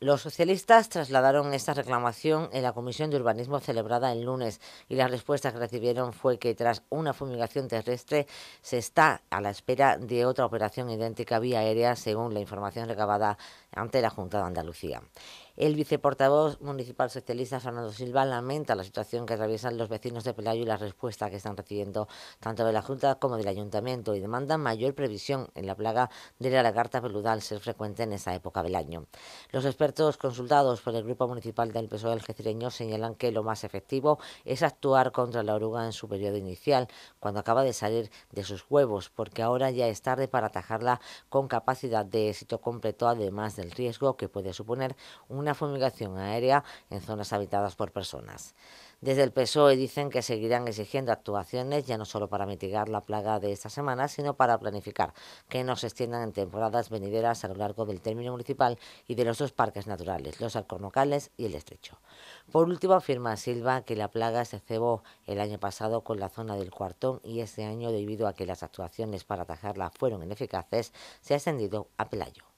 Los socialistas trasladaron esta reclamación en la Comisión de Urbanismo celebrada el lunes y la respuesta que recibieron fue que tras una fumigación terrestre se está a la espera de otra operación idéntica vía aérea según la información recabada ante la Junta de Andalucía. El viceportavoz municipal socialista Fernando Silva lamenta la situación que atraviesan los vecinos de Pelayo y la respuesta que están recibiendo tanto de la Junta como del Ayuntamiento y demanda mayor previsión en la plaga de la lagarta peluda ser frecuente en esta época del año. Los expertos consultados por el Grupo Municipal del PSOE algecireño señalan que lo más efectivo es actuar contra la oruga en su periodo inicial, cuando acaba de salir de sus huevos, porque ahora ya es tarde para atajarla con capacidad de éxito completo, además del riesgo que puede suponer una fumigación aérea en zonas habitadas por personas. Desde el PSOE dicen que seguirán exigiendo actuaciones ya no solo para mitigar la plaga de esta semana, sino para planificar que no se extiendan en temporadas venideras a lo largo del término municipal y de los dos parques naturales, los alcornocales y el estrecho. Por último, afirma Silva que la plaga se cebó el año pasado con la zona del cuartón y este año, debido a que las actuaciones para atajarla fueron ineficaces, se ha extendido a Pelayo.